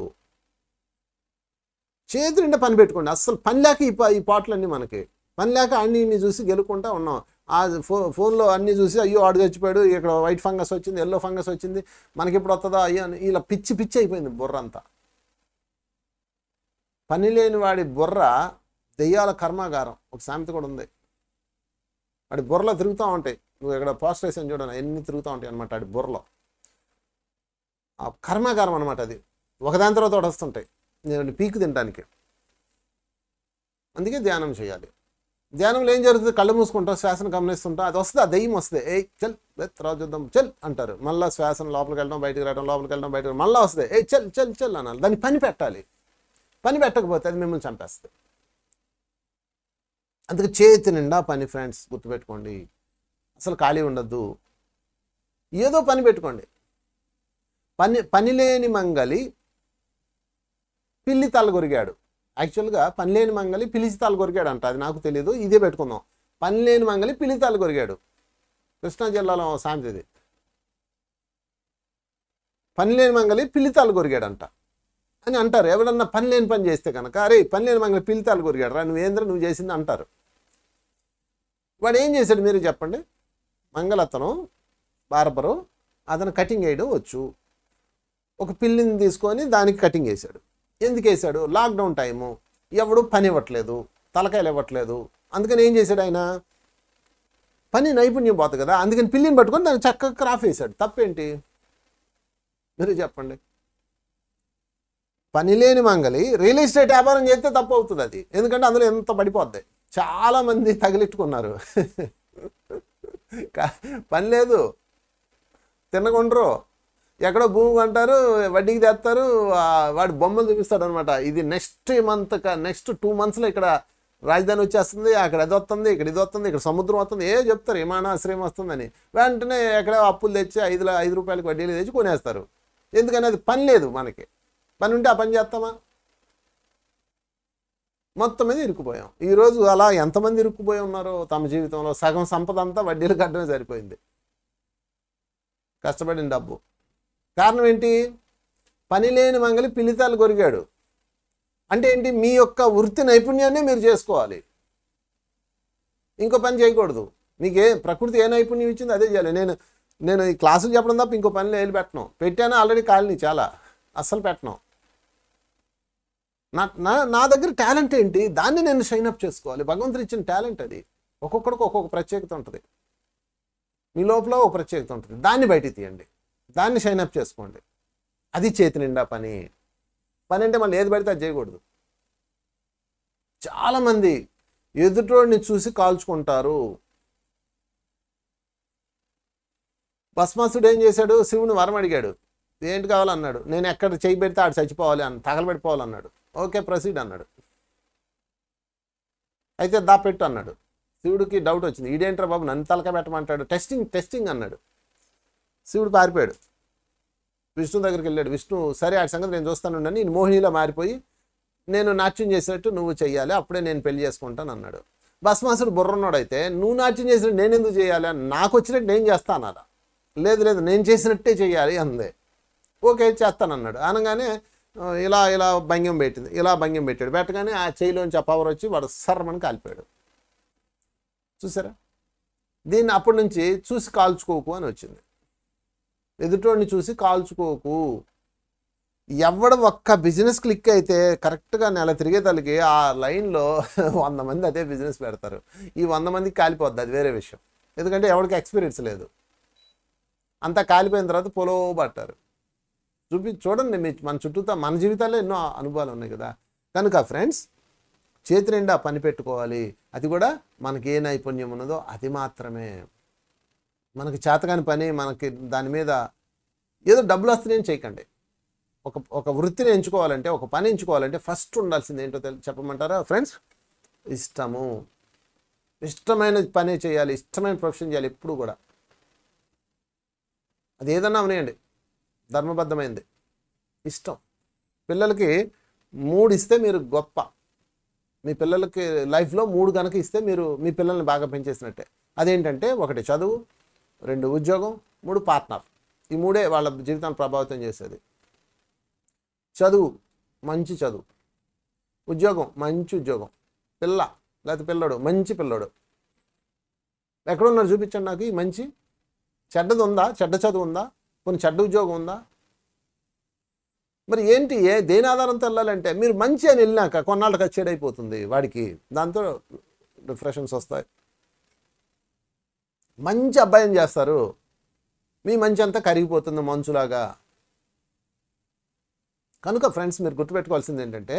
చేతి నిండా పని పెట్టుకోండి అస్సలు పని లేక ఈ ఈ పాటలన్నీ మనకి పని లేక అన్ని ఇన్ని చూసి గెలుకుంటా ఉన్నాం ఆ ఫో ఫోన్లో అన్నీ చూసి అయ్యో ఆడు చచ్చిపోయాడు ఇక్కడ వైట్ ఫంగస్ వచ్చింది ఎల్లో ఫంగస్ వచ్చింది మనకి ఇప్పుడు వస్తుందా అయ్యో అని ఇలా పిచ్చి పిచ్చి అయిపోయింది బుర్ర అంతా పని లేని వాడి బుర్ర దెయ్యాల కర్మాగారం ఒక సామెత కూడా ఉంది వాడి బుర్రలో తిరుగుతూ ఉంటాయి నువ్వు ఇక్కడ పోస్ట్ వేసాను చూడండి ఎన్ని తిరుగుతూ ఉంటాయి అనమాట వాడి బుర్రలో ఆ కర్మాగారం అనమాట అది ఒకదాని తర్వాత వస్తుంటాయి పీకు తినడానికి అందుకే ధ్యానం చేయాలి ధ్యానంలో ఏం జరుగుతుంది కళ్ళు మూసుకుంటాం శ్వాసను గమనిస్తుంటా అది వస్తుంది ఆ దయ్యం వస్తుంది ఏ చల్ తర్వాత చూద్దాం చల్ అంటారు మళ్ళీ శ్వాసన లోపలికి వెళ్ళడం బయటకు రావడం లోపలికి వెళ్ళడం బయటకు మళ్ళీ వస్తుంది ఏ చల్ చల్ చల్ అనాలి దాన్ని పని పెట్టాలి పని పెట్టకపోతే అది మిమ్మల్ని చంపేస్తుంది అందుకే చేతి నిండా పని ఫ్రెండ్స్ గుర్తుపెట్టుకోండి అసలు ఖాళీ ఉండద్దు ఏదో పని పెట్టుకోండి పని పని లేని మంగలి పిల్లి తలగొరిగాడు యాక్చువల్గా పనిలేని మంగలి పిలిచి తలగొరిగాడు అంట అది నాకు తెలియదు ఇదే పెట్టుకుందాం పనిలేని మంగలి పిల్లి తలగొరిగాడు కృష్ణా జిల్లాలో ఇది పనిలేని మంగలి పిల్లి అంట అని అంటారు ఎవడన్నా పని లేని పని చేస్తే కనుక అరే పని లేని మంగళ పిలితాలు కొరిగాడు రా నువ్వేంద్ర నువ్వు చేసింది అంటారు వాడు ఏం చేశాడు మీరు చెప్పండి మంగళతను బార్బరు అతను కటింగ్ వేయడం వచ్చు ఒక పిల్లిని తీసుకొని దానికి కటింగ్ వేశాడు ఎందుకు వేసాడు లాక్డౌన్ టైము ఎవడు పని ఇవ్వట్లేదు తలకాయలు ఇవ్వట్లేదు అందుకని ఏం చేశాడు ఆయన పని నైపుణ్యం పోతు కదా అందుకని పిల్లిని పట్టుకొని దాన్ని చక్కగా క్రాఫ్ వేశాడు తప్పేంటి మీరు చెప్పండి పని లేని మంగలి రియల్ ఎస్టేట్ వ్యాపారం చేస్తే తప్పు అవుతుంది అది ఎందుకంటే అందులో ఎంత పడిపోద్ది చాలామంది తగిలిట్టుకున్నారు పని లేదు తినకుండ్రు ఎక్కడో భూమి కొంటారు వడ్డీకి తెస్తారు వాడు బొమ్మలు చూపిస్తాడు అనమాట ఇది నెక్స్ట్ మంత్ నెక్స్ట్ టూ మంత్స్లో ఇక్కడ రాజధాని వచ్చేస్తుంది అక్కడ అది వస్తుంది ఇక్కడ ఇది వస్తుంది ఇక్కడ సముద్రం వస్తుంది ఏ చెప్తారు విమానాశ్రయం వస్తుందని వెంటనే ఎక్కడ అప్పులు తెచ్చి ఐదు ఐదు రూపాయలకి వడ్డీలు తెచ్చి కొనేస్తారు ఎందుకని అది పని లేదు మనకి పని ఉంటే ఆ పని చేస్తామా మొత్తం మీద ఇరుక్కుపోయాం ఈరోజు అలా ఎంతమంది ఇరుక్కుపోయి ఉన్నారో తమ జీవితంలో సగం సంపద అంతా వడ్డీలు కట్టడమే సరిపోయింది కష్టపడిన డబ్బు కారణం ఏంటి పని లేని మంగలి పిలితాలు కొరిగాడు అంటే ఏంటి మీ యొక్క వృత్తి నైపుణ్యాన్ని మీరు చేసుకోవాలి ఇంకో పని చేయకూడదు మీకే ప్రకృతి ఏ నైపుణ్యం ఇచ్చింది అదే చేయాలి నేను నేను ఈ క్లాసులు చెప్పడం తప్ప ఇంకో పని లేదు పెట్టను పెట్టాను ఆల్రెడీ కాలనీ చాలా అస్సలు పెట్టను నా నా నా దగ్గర టాలెంట్ ఏంటి దాన్ని నేను అప్ చేసుకోవాలి భగవంతుడు ఇచ్చిన టాలెంట్ అది ఒక్కొక్కడికి ఒక్కొక్క ప్రత్యేకత ఉంటుంది మీ లోపల ఒక ప్రత్యేకత ఉంటుంది దాన్ని బయట తీయండి దాన్ని అప్ చేసుకోండి అది చేతి నిండా పని పని అంటే మళ్ళీ ఏది పడితే అది చేయకూడదు చాలామంది ఎదుటోడిని చూసి కాల్చుకుంటారు భస్మాసుడు ఏం చేశాడు శివుని వరం అడిగాడు ఏంటి కావాలన్నాడు నేను ఎక్కడ చేయి పెడితే ఆడు చచ్చిపోవాలి అన్న తగలబెట్టిపోవాలన్నాడు ఓకే ప్రసీడ్ అన్నాడు అయితే దా పెట్టు అన్నాడు శివుడికి డౌట్ వచ్చింది ఈడేంట్రా బాబు నన్ను తలక పెట్టమంటాడు టెస్టింగ్ టెస్టింగ్ అన్నాడు శివుడు పారిపోయాడు విష్ణు దగ్గరికి వెళ్ళాడు విష్ణు సరే ఆ సంగతి నేను చూస్తానుండని నేను మోహినిలో మారిపోయి నేను నాట్యం చేసినట్టు నువ్వు చెయ్యాలి అప్పుడే నేను పెళ్లి చేసుకుంటాను అన్నాడు భస్మాసుడు బుర్రన్నోడైతే నువ్వు నాట్యం చేసినట్టు నేను ఎందుకు చేయాలి అని నాకు వచ్చినట్టు నేను చేస్తాను అలా లేదు లేదు నేను చేసినట్టే చేయాలి అందే ఓకే చేస్తానన్నాడు అనగానే ఇలా ఇలా భంగ్యం పెట్టింది ఇలా భంగ్యం పెట్టాడు పెట్టగానే ఆ చేయిలోంచి ఆ పవర్ వచ్చి వాడు సర్మని కాలిపోయాడు చూసారా దీన్ని అప్పటి నుంచి చూసి కాల్చుకోకు అని వచ్చింది ఎదుటోడిని చూసి కాల్చుకోకు ఎవడ ఒక్క బిజినెస్ క్లిక్ అయితే కరెక్ట్గా నెల తిరిగే తలకి ఆ లైన్లో వంద మంది అదే బిజినెస్ పెడతారు ఈ వంద మందికి కాలిపోద్ది అది వేరే విషయం ఎందుకంటే ఎవరికి ఎక్స్పీరియన్స్ లేదు అంతా కాలిపోయిన తర్వాత పొలవబట్టారు చూపి చూడండి మీ మన చుట్టూతో మన జీవితాల్లో ఎన్నో అనుభవాలు ఉన్నాయి కదా కనుక ఫ్రెండ్స్ చేతి నిండా పని పెట్టుకోవాలి అది కూడా మనకి ఏ నైపుణ్యం ఉన్నదో అది మాత్రమే మనకి చేతకాని పని మనకి దాని మీద ఏదో డబ్బులు వస్తున్నాయని చేయకండి ఒక ఒక వృత్తిని ఎంచుకోవాలంటే ఒక పని ఎంచుకోవాలంటే ఫస్ట్ ఉండాల్సింది ఏంటో తెలి చెప్పమంటారా ఫ్రెండ్స్ ఇష్టము ఇష్టమైన పని చేయాలి ఇష్టమైన ప్రొఫెషన్ చేయాలి ఎప్పుడు కూడా అది ఏదన్నా ఉన్నాయండి ధర్మబద్ధమైంది ఇష్టం పిల్లలకి మూడు ఇస్తే మీరు గొప్ప మీ పిల్లలకి లైఫ్లో మూడు కనుక ఇస్తే మీరు మీ పిల్లల్ని బాగా పెంచేసినట్టే అదేంటంటే ఒకటి చదువు రెండు ఉద్యోగం మూడు పార్ట్నర్ ఈ మూడే వాళ్ళ జీవితాన్ని ప్రభావితం చేసేది చదువు మంచి చదువు ఉద్యోగం మంచి ఉద్యోగం పిల్ల లేకపోతే పిల్లడు మంచి పిల్లడు ఎక్కడున్నారు చూపించండి నాకు ఈ మంచి చెడ్డది ఉందా చెడ్డ చదువు ఉందా కొన్ని చెడ్డ ఉద్యోగం ఉందా మరి ఏంటి ఏ దేని ఆధారంతో వెళ్ళాలంటే మీరు మంచి అని వెళ్ళినాక కొన్నాళ్ళకి చెడైపోతుంది వాడికి దాంతో డిప్రెషన్స్ వస్తాయి మంచి అబ్బాయిని చేస్తారు మీ మంచి అంతా కరిగిపోతుంది మంచులాగా కనుక ఫ్రెండ్స్ మీరు గుర్తుపెట్టుకోవాల్సింది ఏంటంటే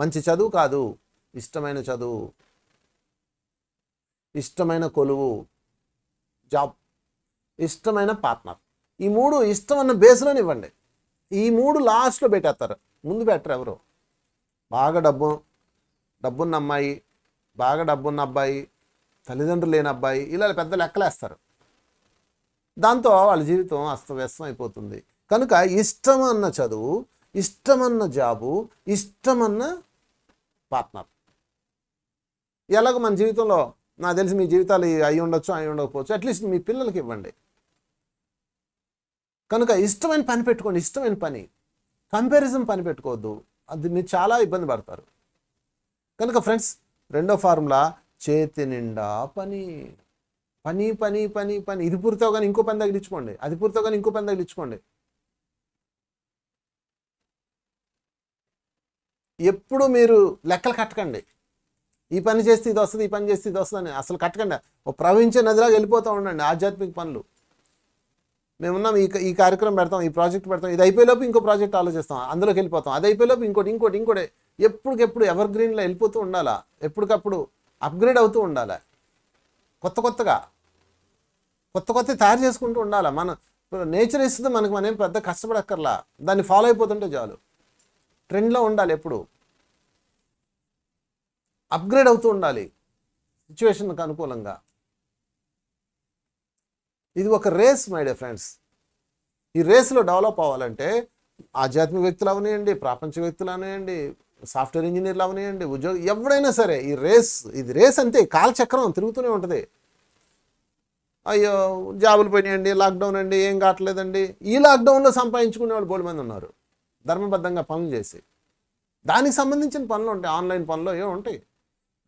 మంచి చదువు కాదు ఇష్టమైన చదువు ఇష్టమైన కొలువు జాబ్ ఇష్టమైన పార్ట్నర్ ఈ మూడు ఇష్టం అన్న బేస్లోనే ఇవ్వండి ఈ మూడు లాస్ట్లో పెట్టేస్తారు ముందు పెట్టరు ఎవరు బాగా డబ్బు డబ్బున్న అమ్మాయి బాగా డబ్బున్న అబ్బాయి తల్లిదండ్రులు లేని అబ్బాయి ఇలా పెద్ద లెక్కలేస్తారు దాంతో వాళ్ళ జీవితం అస్తవ్యస్తం అయిపోతుంది కనుక ఇష్టమన్న చదువు ఇష్టమన్న జాబు ఇష్టమన్న పార్ట్నర్ ఎలాగో మన జీవితంలో నాకు తెలిసి మీ జీవితాలు అయి ఉండొచ్చు అయి ఉండకపోవచ్చు అట్లీస్ట్ మీ పిల్లలకి ఇవ్వండి కనుక ఇష్టమైన పని పెట్టుకోండి ఇష్టమైన పని కంపారిజన్ పని పెట్టుకోవద్దు అది మీరు చాలా ఇబ్బంది పడతారు కనుక ఫ్రెండ్స్ రెండో ఫార్ములా చేతి నిండా పని పని పని పని పని ఇది కానీ ఇంకో పని తగిలించుకోండి అది కానీ ఇంకో పని తగిలించుకోండి ఎప్పుడు మీరు లెక్కలు కట్టకండి ఈ పని చేస్తే ఇది వస్తుంది ఈ పని చేస్తే ఇది వస్తుంది అసలు కట్టకండి ఓ ప్రవహించే నదిలాగా వెళ్ళిపోతూ ఉండండి ఆధ్యాత్మిక పనులు మేమున్నాం ఈ ఈ కార్యక్రమం పెడతాం ఈ ప్రాజెక్ట్ పెడతాం ఇది అయిపోయేలోపు ఇంకో ప్రాజెక్ట్ ఆలోచిస్తాం అందులోకి వెళ్ళిపోతాం అది అయిపోయేలోపు ఇంకోటి ఇంకోటి ఇంకోటి ఎప్పటికెప్పుడు ఎవర్ గ్రీన్లో వెళ్ళిపోతూ ఉండాలా ఎప్పటికప్పుడు అప్గ్రేడ్ అవుతూ ఉండాలి కొత్త కొత్తగా కొత్త కొత్త తయారు చేసుకుంటూ ఉండాలి మనం నేచర్ ఇస్తుంది మనకు మనం పెద్ద కష్టపడక్కర్లా దాన్ని ఫాలో అయిపోతుంటే చాలు ట్రెండ్లో ఉండాలి ఎప్పుడు అప్గ్రేడ్ అవుతూ ఉండాలి సిచ్యువేషన్కి అనుకూలంగా ఇది ఒక రేస్ మై డే ఫ్రెండ్స్ ఈ రేస్లో డెవలప్ అవ్వాలంటే ఆధ్యాత్మిక వ్యక్తులు అవనియండి ప్రాపంచిక వ్యక్తులు అవనియండి సాఫ్ట్వేర్ ఇంజనీర్లు అవనియండి ఉద్యోగం ఎవడైనా సరే ఈ రేస్ ఇది రేస్ అంతే కాలచక్రం తిరుగుతూనే ఉంటుంది అయ్యో జాబులు పోయినాయండి లాక్డౌన్ అండి ఏం కావట్లేదండి ఈ లాక్డౌన్లో సంపాదించుకునే వాళ్ళు బోలు మంది ఉన్నారు ధర్మబద్ధంగా పనులు చేసి దానికి సంబంధించిన పనులు ఉంటాయి ఆన్లైన్ పనులు ఏమి ఉంటాయి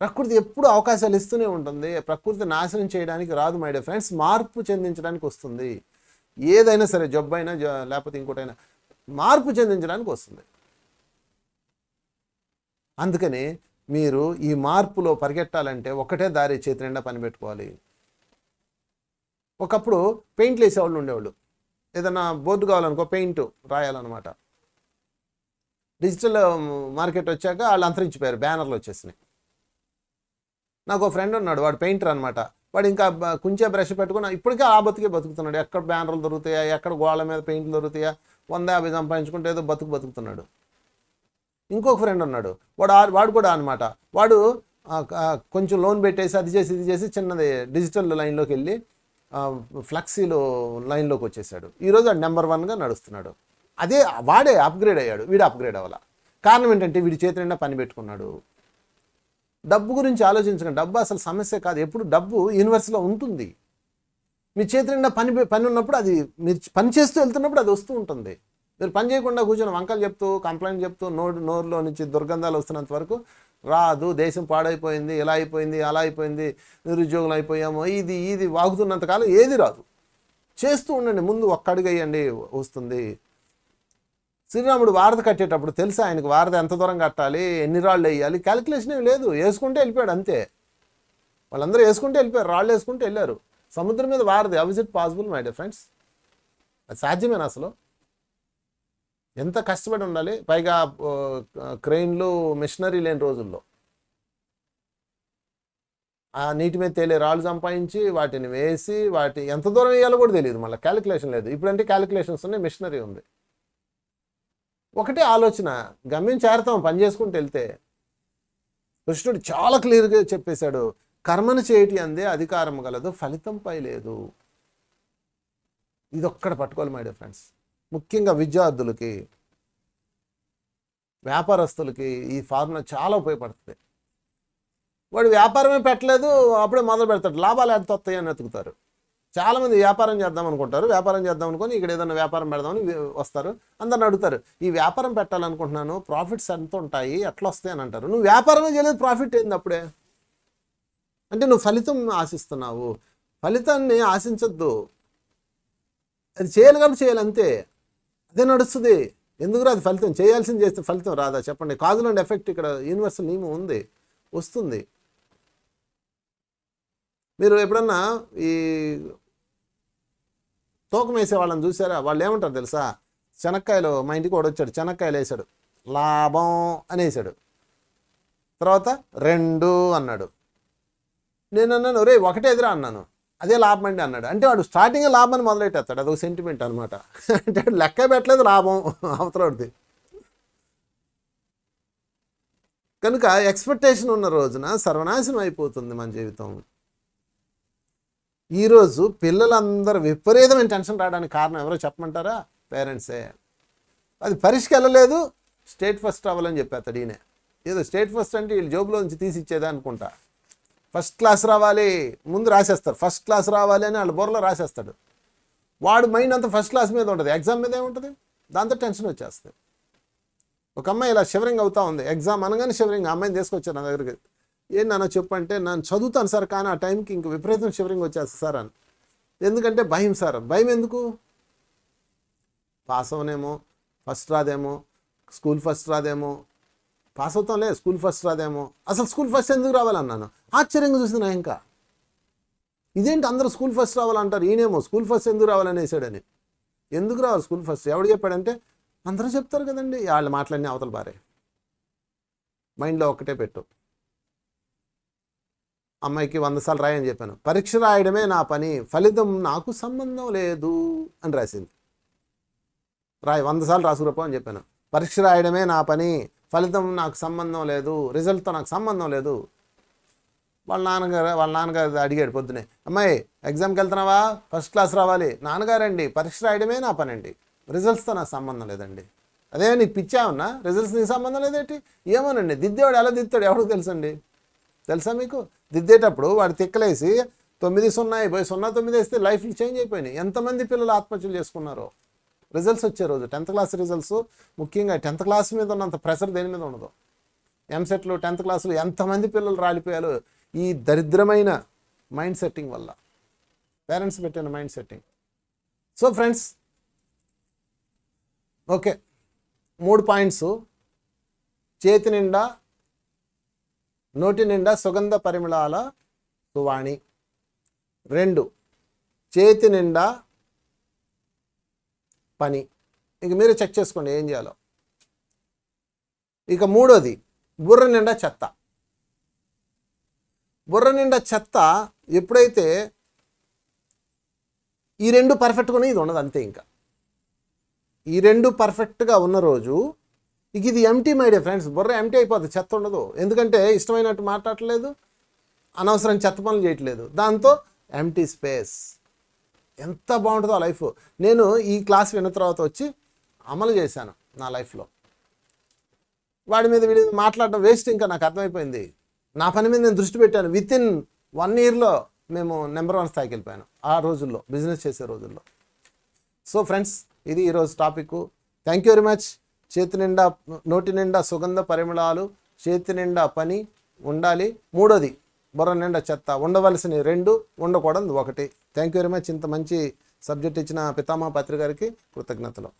ప్రకృతి ఎప్పుడు అవకాశాలు ఇస్తూనే ఉంటుంది ప్రకృతి నాశనం చేయడానికి రాదు మై డే ఫ్రెండ్స్ మార్పు చెందించడానికి వస్తుంది ఏదైనా సరే జబ్బైనా లేకపోతే ఇంకోటైనా మార్పు చెందించడానికి వస్తుంది అందుకని మీరు ఈ మార్పులో పరిగెట్టాలంటే ఒకటే దారి చేతి నిండా పని పెట్టుకోవాలి ఒకప్పుడు పెయింట్లు వేసేవాళ్ళు ఉండేవాళ్ళు ఏదైనా బోర్డు కావాలనుకో పెయింట్ రాయాలన్నమాట డిజిటల్ మార్కెట్ వచ్చాక వాళ్ళు అంతరించిపోయారు బ్యానర్లు వచ్చేసినాయి నాకు ఫ్రెండ్ ఉన్నాడు వాడు పెయింటర్ అనమాట వాడు ఇంకా కుంచే బ్రష్ పెట్టుకుని ఇప్పటికే ఆ బతికే బతుకుతున్నాడు ఎక్కడ బ్యానర్లు దొరుకుతాయా ఎక్కడ గోళ్ళ మీద పెయింట్లు దొరుకుతాయా వంద యాభై సంపాదించుకుంటే ఏదో బతుకు బతుకుతున్నాడు ఇంకొక ఫ్రెండ్ ఉన్నాడు వాడు వాడు కూడా అనమాట వాడు కొంచెం లోన్ పెట్టేసి అది చేసి ఇది చేసి చిన్నది డిజిటల్ లైన్లోకి వెళ్ళి ఫ్లెక్సీలో లైన్లోకి వచ్చేసాడు ఈరోజు వాడు నెంబర్ వన్గా నడుస్తున్నాడు అదే వాడే అప్గ్రేడ్ అయ్యాడు వీడు అప్గ్రేడ్ అవ్వాల కారణం ఏంటంటే వీడి చేతి నిండా పని పెట్టుకున్నాడు డబ్బు గురించి ఆలోచించకండి డబ్బు అసలు సమస్య కాదు ఎప్పుడు డబ్బు యూనివర్స్లో ఉంటుంది మీ చేతి నిండా పని పని ఉన్నప్పుడు అది మీరు పని చేస్తూ వెళ్తున్నప్పుడు అది వస్తూ ఉంటుంది మీరు పని చేయకుండా కూర్చొని వంకలు చెప్తూ కంప్లైంట్ చెప్తూ నోరు నోరులో నుంచి దుర్గంధాలు వస్తున్నంత వరకు రాదు దేశం పాడైపోయింది ఇలా అయిపోయింది అలా అయిపోయింది నిరుద్యోగులు అయిపోయాము ఇది ఇది వాగుతున్నంతకాలం ఏది రాదు చేస్తూ ఉండండి ముందు ఒక్కడుగు వస్తుంది శ్రీరాముడు వారధ కట్టేటప్పుడు తెలుసా ఆయనకు వారద ఎంత దూరం కట్టాలి ఎన్ని రాళ్ళు వేయాలి క్యాలిక్యులేషన్ ఏం లేదు వేసుకుంటే వెళ్ళిపోయాడు అంతే వాళ్ళందరూ వేసుకుంటే వెళ్ళిపోయారు రాళ్ళు వేసుకుంటే వెళ్ళారు సముద్రం మీద వారధి అవిజిట్ it possible my dear friends అది సాధ్యమేనా అసలు ఎంత కష్టపడి ఉండాలి పైగా క్రెయిన్లు మిషనరీ లేని రోజుల్లో ఆ నీటి మీద తేలే రాళ్ళు సంపాదించి వాటిని వేసి వాటి ఎంత దూరం వేయాలో కూడా తెలియదు మళ్ళీ క్యాలిక్యులేషన్ లేదు ఇప్పుడంటే క్యాలిక్యులేషన్స్ ఉన్నాయి మిషనరీ ఉంది ఒకటే ఆలోచన గమ్యం చేరతాం పని చేసుకుంటూ వెళ్తే కృష్ణుడు చాలా క్లియర్గా చెప్పేశాడు కర్మను చేయటి అందే అధికారం గలదు ఫలితంపై లేదు ఇది ఒక్కడ పట్టుకోవాలి మై డియర్ ఫ్రెండ్స్ ముఖ్యంగా విద్యార్థులకి వ్యాపారస్తులకి ఈ ఫార్ములా చాలా ఉపయోగపడుతుంది వాడు వ్యాపారమే పెట్టలేదు అప్పుడే మొదలు పెడతాడు లాభాలు ఎంత వస్తాయి అని వెతుకుతారు చాలామంది వ్యాపారం చేద్దాం అనుకుంటారు వ్యాపారం చేద్దాం అనుకుని ఇక్కడ ఏదైనా వ్యాపారం పెడదామని వస్తారు అందరిని అడుగుతారు ఈ వ్యాపారం పెట్టాలనుకుంటున్నాను ప్రాఫిట్స్ ఎంత ఉంటాయి ఎట్లా వస్తాయి అని అంటారు నువ్వు వ్యాపారమే చేయలేదు ప్రాఫిట్ ఏంది అప్పుడే అంటే నువ్వు ఫలితం ఆశిస్తున్నావు ఫలితాన్ని ఆశించద్దు అది చేయాలి కాబట్టి చేయాలి అంతే అదే నడుస్తుంది ఎందుకురా అది ఫలితం చేయాల్సింది చేస్తే ఫలితం రాదా చెప్పండి కాజుల్ అండ్ ఎఫెక్ట్ ఇక్కడ యూనివర్సల్ నియమం ఉంది వస్తుంది మీరు ఎప్పుడన్నా ఈ తోకం వేసే వాళ్ళని చూసారా వాళ్ళు ఏమంటారు తెలుసా చెనక్కాయలు మా ఇంటికి కూడా వచ్చాడు చెనక్కాయలు వేసాడు లాభం అనేసాడు తర్వాత రెండు అన్నాడు నేను అన్నాను రే ఒకటేదిరా అన్నాను అదే లాభం అండి అన్నాడు అంటే వాడు స్టార్టింగ్ లాభం మొదలెట్టేస్తాడు అదొక సెంటిమెంట్ అనమాట అంటే లెక్క పెట్టలేదు లాభం అవతలది కనుక ఎక్స్పెక్టేషన్ ఉన్న రోజున సర్వనాశనం అయిపోతుంది మన జీవితం ఈరోజు పిల్లలందరూ విపరీతమైన టెన్షన్ రావడానికి కారణం ఎవరో చెప్పమంటారా పేరెంట్సే అది వెళ్ళలేదు స్టేట్ ఫస్ట్ అవ్వాలని చెప్పేస్తాడు ఈయన ఏదో స్టేట్ ఫస్ట్ అంటే వీళ్ళు జోబులో నుంచి తీసి ఇచ్చేదా అనుకుంటా ఫస్ట్ క్లాస్ రావాలి ముందు రాసేస్తారు ఫస్ట్ క్లాస్ రావాలి అని వాళ్ళ బోర్లో రాసేస్తాడు వాడు మైండ్ అంతా ఫస్ట్ క్లాస్ మీద ఉంటుంది ఎగ్జామ్ మీద ఏముంటుంది దాంతో టెన్షన్ వచ్చేస్తుంది ఒక అమ్మాయి ఇలా షివరింగ్ అవుతా ఉంది ఎగ్జామ్ అనగానే షివరింగ్ అమ్మాయిని తీసుకొచ్చాను నా దగ్గరికి ఏం నాన్న చెప్పంటే నన్ను చదువుతాను సార్ కానీ ఆ టైంకి ఇంక విపరీతం షివరింగ్ వచ్చేస్తా సార్ అని ఎందుకంటే భయం సార్ భయం ఎందుకు పాస్ అవనేమో ఫస్ట్ రాదేమో స్కూల్ ఫస్ట్ రాదేమో పాస్ అవుతాంలే స్కూల్ ఫస్ట్ రాదేమో అసలు స్కూల్ ఫస్ట్ ఎందుకు రావాలన్నాను ఆశ్చర్యంగా చూసిన ఇంకా ఇదేంటి అందరూ స్కూల్ ఫస్ట్ రావాలంటారు ఈయనేమో స్కూల్ ఫస్ట్ ఎందుకు రావాలనేసాడని ఎందుకు రావాలి స్కూల్ ఫస్ట్ ఎవడు చెప్పాడంటే అందరూ చెప్తారు కదండి వాళ్ళు మాట్లాడిన అవతల బారే మైండ్లో ఒక్కటే పెట్టు అమ్మాయికి వంద సార్లు రాయని చెప్పాను పరీక్ష రాయడమే నా పని ఫలితం నాకు సంబంధం లేదు అని రాసింది రాయి వంద సార్లు రాసుకురపో అని చెప్పాను పరీక్ష రాయడమే నా పని ఫలితం నాకు సంబంధం లేదు రిజల్ట్తో నాకు సంబంధం లేదు వాళ్ళ నాన్నగారు వాళ్ళ నాన్నగారు అడిగాడు పొద్దునే అమ్మాయి ఎగ్జామ్కి వెళ్తున్నావా ఫస్ట్ క్లాస్ రావాలి నాన్నగారండి పరీక్ష రాయడమే నా పని అండి రిజల్ట్స్తో నాకు సంబంధం లేదండి అదే నీకు పిచ్చావున్నా రిజల్ట్స్ నీకు సంబంధం లేదేంటి ఏమోనండి దిద్దేవాడు ఎలా దిద్దాడు ఎవడో తెలుసండి తెలుసా మీకు దిద్దేటప్పుడు వాడు తిక్కలేసి తొమ్మిది సున్నా అయిపోయి సున్నా తొమ్మిది వేస్తే లైఫ్ చేంజ్ అయిపోయినాయి ఎంతమంది పిల్లలు ఆత్మహత్యలు చేసుకున్నారో రిజల్ట్స్ వచ్చే రోజు టెన్త్ క్లాస్ రిజల్ట్స్ ముఖ్యంగా టెన్త్ క్లాస్ మీద ఉన్నంత ప్రెషర్ దేని మీద ఉండదు ఎంసెట్లు టెన్త్ క్లాసులు ఎంతమంది పిల్లలు రాలిపోయారు ఈ దరిద్రమైన మైండ్ సెట్టింగ్ వల్ల పేరెంట్స్ పెట్టిన mind setting so friends okay మూడు పాయింట్స్ చేతి నిండా నోటి నిండా సుగంధ పరిమళాల సువాణి రెండు చేతి నిండా పని ఇక మీరే చెక్ చేసుకోండి ఏం చేయాలో ఇక మూడోది బుర్ర నిండా చెత్త బుర్ర నిండా చెత్త ఎప్పుడైతే ఈ రెండు పర్ఫెక్ట్గానే ఇది ఉండదు అంతే ఇంకా ఈ రెండు పర్ఫెక్ట్గా ఉన్న రోజు ఇక ఇది ఎంటీ మైడే ఫ్రెండ్స్ బుర్ర ఎంటీ అయిపోద్ది చెత్త ఉండదు ఎందుకంటే ఇష్టమైనట్టు మాట్లాడట్లేదు అనవసరం చెత్త పనులు చేయట్లేదు దాంతో ఎంటీ స్పేస్ ఎంత బాగుంటుందో లైఫ్ నేను ఈ క్లాస్ విన్న తర్వాత వచ్చి అమలు చేశాను నా లైఫ్లో వాడి మీద వీడి మాట్లాడడం వేస్ట్ ఇంకా నాకు అర్థమైపోయింది నా పని మీద నేను దృష్టి పెట్టాను విత్ ఇన్ వన్ ఇయర్లో మేము నెంబర్ వన్ స్థాయికి వెళ్ళిపోయాను ఆ రోజుల్లో బిజినెస్ చేసే రోజుల్లో సో ఫ్రెండ్స్ ఇది ఈరోజు topic thank you very much చేతి నిండా నోటి నిండా సుగంధ పరిమళాలు చేతి నిండా పని ఉండాలి మూడోది బుర్ర నిండా చెత్త ఉండవలసిన రెండు ఉండకూడదు ఒకటి థ్యాంక్ యూ వెరీ మచ్ ఇంత మంచి సబ్జెక్ట్ ఇచ్చిన పితామహ పత్రికారికి కృతజ్ఞతలు